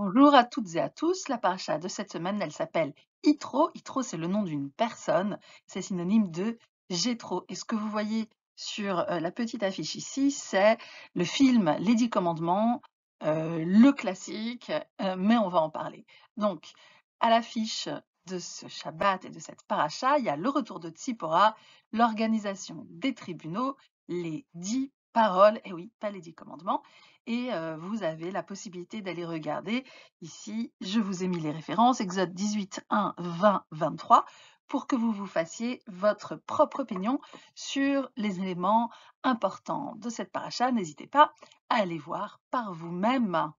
Bonjour à toutes et à tous. La paracha de cette semaine, elle s'appelle Itro. Itro, c'est le nom d'une personne. C'est synonyme de Gétro. Et ce que vous voyez sur euh, la petite affiche ici, c'est le film Les Dix Commandements, euh, le classique, euh, mais on va en parler. Donc, à l'affiche de ce Shabbat et de cette paracha, il y a le retour de Tzipora, l'organisation des tribunaux, les dix paroles, et oui, pas les dix commandements, et euh, vous avez la possibilité d'aller regarder. Ici, je vous ai mis les références, Exode 18, 1, 20, 23, pour que vous vous fassiez votre propre opinion sur les éléments importants de cette paracha. N'hésitez pas à aller voir par vous-même.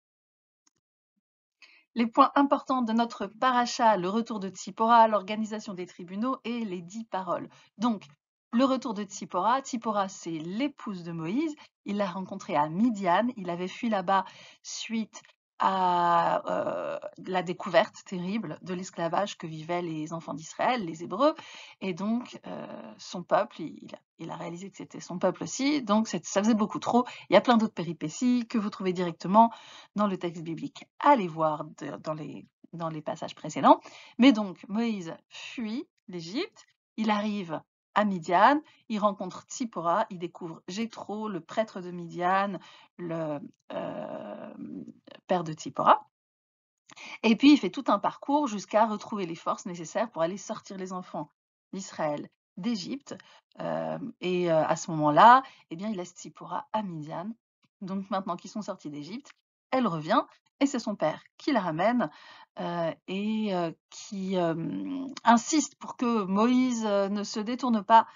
Les points importants de notre paracha, le retour de Tsipora, l'organisation des tribunaux et les dix paroles. Donc, le retour de Tzipora. Tzipora, c'est l'épouse de Moïse. Il l'a rencontré à Midian. Il avait fui là-bas suite à euh, la découverte terrible de l'esclavage que vivaient les enfants d'Israël, les Hébreux, et donc euh, son peuple, il, a réalisé que c'était son peuple aussi, donc ça faisait beaucoup trop. Il y a plein d'autres péripéties que vous trouvez directement dans le texte biblique. Allez voir dans les passages précédents. Mais donc Moïse fuit l'Égypte, il arrive à Midiane, il rencontre Tsipora, il découvre Jétro, le prêtre de Midian, le euh, père de Tsipora. Et puis il fait tout un parcours jusqu'à retrouver les forces nécessaires pour aller sortir les enfants d'Israël d'Égypte. Euh, et euh, à ce moment-là, eh bien, il laisse Tsipora à Midiane. Donc maintenant qu'ils sont sortis d'Égypte, elle revient et c'est son père qui la ramène euh, et euh, qui insiste pour que Moïse euh, ne se détourne pas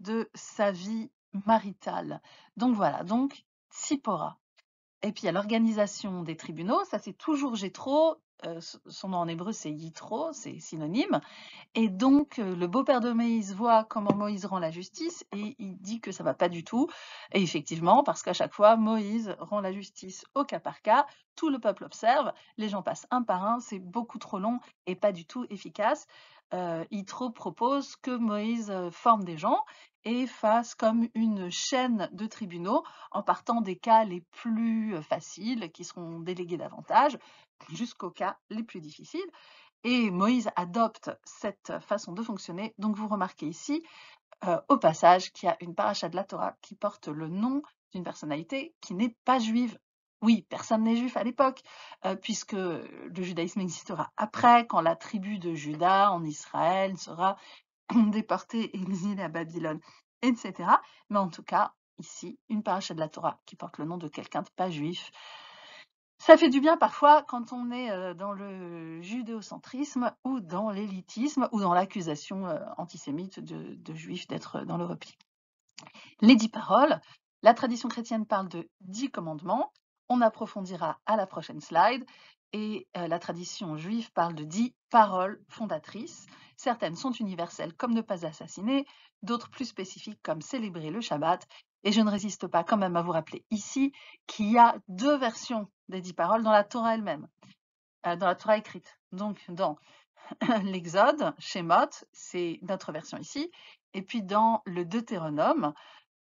de sa vie maritale. Donc voilà, donc Tsipora. Et puis à l'organisation des tribunaux, ça c'est toujours Gétro euh, son nom en hébreu c'est Yitro, c'est synonyme. Et donc euh, le beau-père de Moïse voit comment Moïse rend la justice et il dit que ça va pas du tout. Et effectivement, parce qu'à chaque fois Moïse rend la justice au cas par cas, tout le peuple observe, les gens passent un par un, c'est beaucoup trop long et pas du tout efficace. Hitro euh, propose que Moïse euh, forme des gens et fasse comme une chaîne de tribunaux en partant des cas les plus euh, faciles qui seront délégués davantage jusqu'aux cas les plus difficiles. Et Moïse adopte cette façon de fonctionner. Donc vous remarquez ici, au passage, qu'il y a une paracha de la Torah qui porte le nom d'une personnalité qui n'est pas juive. Oui, personne n'est juif à l'époque, euh, puisque le judaïsme existera après, quand la tribu de Juda en Israël sera déportée et exilée à Babylone, etc. Mais en tout cas, ici, une paracha de la Torah qui porte le nom de quelqu'un de pas juif. Ça fait du bien parfois quand on est euh, dans le judéocentrisme ou dans l'élitisme ou dans l'accusation euh, antisémite de juifs d'être dans le repli. Les dix paroles, la tradition chrétienne parle de dix commandements, on approfondira à la prochaine slide. Et euh, la tradition juive parle de dix paroles fondatrices. Certaines sont universelles comme ne pas assassiner, d'autres plus spécifiques comme célébrer le Shabbat. Et je ne résiste pas quand même à vous rappeler ici qu'il y a deux versions des dix paroles dans la Torah elle-même, euh, dans la Torah écrite. Donc dans l'Exode, Shemot, c'est notre version ici, et puis dans le Deutéronome,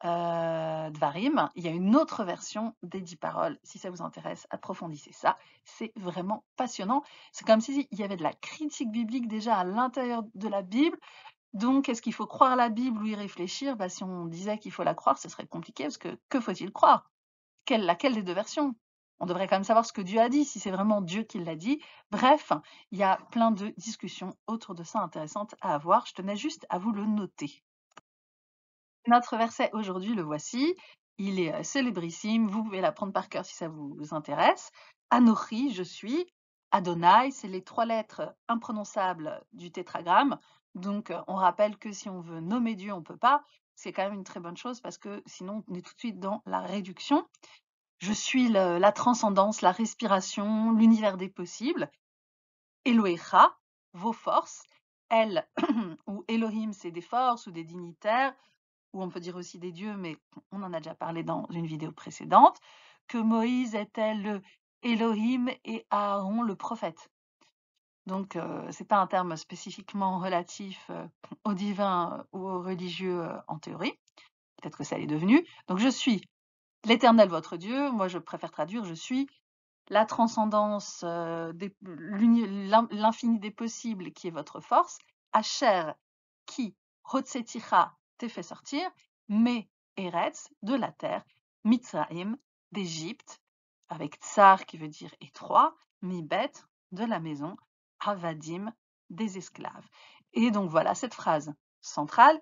euh, Dvarim. Il y a une autre version des dix paroles. Si ça vous intéresse, approfondissez ça. C'est vraiment passionnant. C'est comme s'il y avait de la critique biblique déjà à l'intérieur de la Bible. Donc, est-ce qu'il faut croire la Bible ou y réfléchir bah, Si on disait qu'il faut la croire, ce serait compliqué parce que que faut-il croire Quelle, Laquelle des deux versions on devrait quand même savoir ce que Dieu a dit, si c'est vraiment Dieu qui l'a dit. Bref, il y a plein de discussions autour de ça intéressantes à avoir. Je tenais juste à vous le noter. Notre verset aujourd'hui, le voici. Il est euh, célébrissime. Vous pouvez l'apprendre par cœur si ça vous intéresse. Anochi, je suis. Adonai, c'est les trois lettres imprononçables du tétragramme. Donc, euh, on rappelle que si on veut nommer Dieu, on ne peut pas. C'est quand même une très bonne chose parce que sinon, on est tout de suite dans la réduction. Je suis la transcendance, la respiration, l'univers des possibles. Elohecha, vos forces. Elle ou Elohim, c'est des forces ou des dignitaires ou on peut dire aussi des dieux, mais on en a déjà parlé dans une vidéo précédente, que Moïse était le Elohim et Aaron le prophète. Donc, euh, c'est ce n'est pas un terme spécifiquement relatif euh, au divin euh, ou au religieux en théorie. Peut-être que ça l'est devenu. Donc, je suis l'éternel votre Dieu. Moi, je préfère traduire, je suis la transcendance, l'infini des possibles qui est votre force. Asher, qui, Rotseticha, T'es fait sortir, mais Eretz, de la terre, Mitzraim, d'Égypte, avec Tsar qui veut dire étroit, Mibet, de la maison, Avadim, des esclaves. Et donc voilà cette phrase centrale.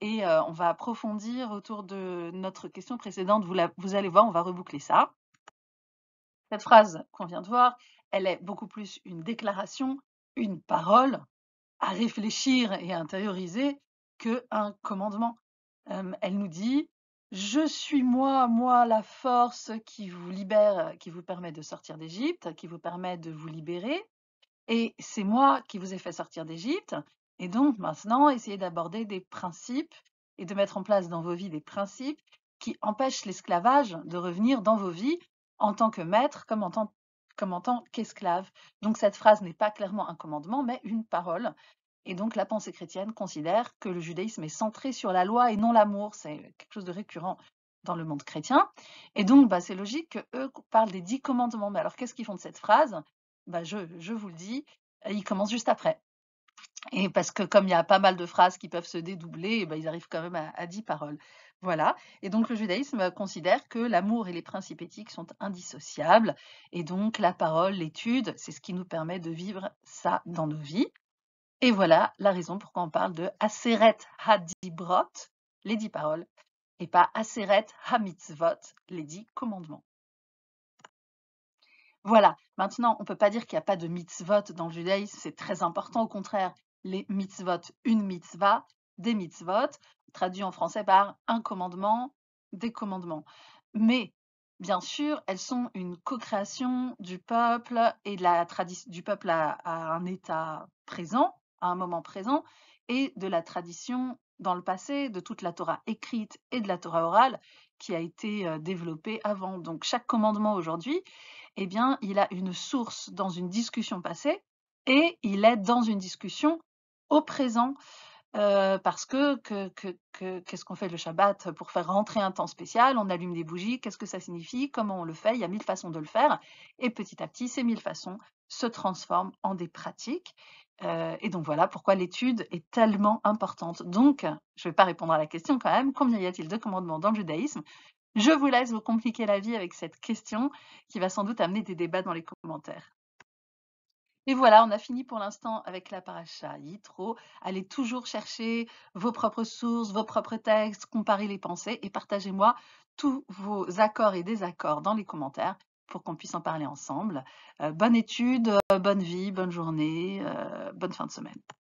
Et euh, on va approfondir autour de notre question précédente. vous allez voir, on va reboucler ça. Cette phrase qu'on vient de voir, elle est beaucoup plus une déclaration, une parole à réfléchir et à intérioriser un commandement. elle nous dit Je suis moi, moi la force qui vous libère, qui vous permet de sortir d'Égypte, qui vous permet de vous libérer, et c'est moi qui vous ai fait sortir d'Égypte. Et donc maintenant, essayez d'aborder des principes et de mettre en place dans vos vies des principes qui empêchent l'esclavage de revenir dans vos vies en tant que maître comme en tant qu'esclave. Donc cette phrase n'est pas clairement un commandement, mais une parole et donc la pensée chrétienne considère que le judaïsme est centré sur la loi et non l'amour. C'est quelque chose de récurrent dans le monde chrétien. Et donc bah, c'est logique qu'eux parlent des dix commandements. Mais alors qu'est-ce qu'ils font de cette phrase bah, je, vous le dis, ils commencent juste après. Et parce que comme il y a pas mal de phrases qui peuvent se dédoubler, bah, ils arrivent quand même à, à, dix paroles. Voilà. Et donc le judaïsme considère que l'amour et les principes éthiques sont indissociables. Et donc la parole, l'étude, c'est ce qui nous permet de vivre ça dans nos vies. Et voilà la raison pourquoi on parle de Aseret Hadibrot, les dix paroles, et pas Aseret Hamitzvot, les dix commandements. Voilà, maintenant, on ne peut pas dire qu'il n'y a pas de mitzvot dans le judaïsme, c'est très important, au contraire, les mitzvot, une mitzvah, des mitzvot, traduit en français par un commandement, des commandements. Mais, bien sûr, elles sont une co-création du peuple et de la tradition du peuple à un état présent, un moment présent et de la tradition dans le passé, de toute la Torah écrite et de la Torah orale qui a été euh, développée avant. Donc chaque commandement aujourd'hui, eh bien, il a une source dans une discussion passée et il est dans une discussion au présent. Euh, parce que qu'est-ce qu'on fait le Shabbat pour faire rentrer un temps spécial On allume des bougies, qu'est-ce que ça signifie Comment on le fait Il y a mille façons de le faire. Et petit à petit, ces mille façons se transforment en des pratiques euh, et donc voilà pourquoi l'étude est tellement importante. Donc, je ne vais pas répondre à la question quand même, combien y a-t-il de commandements dans le judaïsme Je vous laisse vous compliquer la vie avec cette question qui va sans doute amener des débats dans les commentaires. Et voilà, on a fini pour l'instant avec la paracha Yitro. Allez toujours chercher vos propres sources, vos propres textes, comparez les pensées et partagez-moi tous vos accords et désaccords dans les commentaires pour qu'on puisse en parler ensemble. Euh, bonne étude, euh, bonne vie, bonne journée, euh, bonne fin de semaine.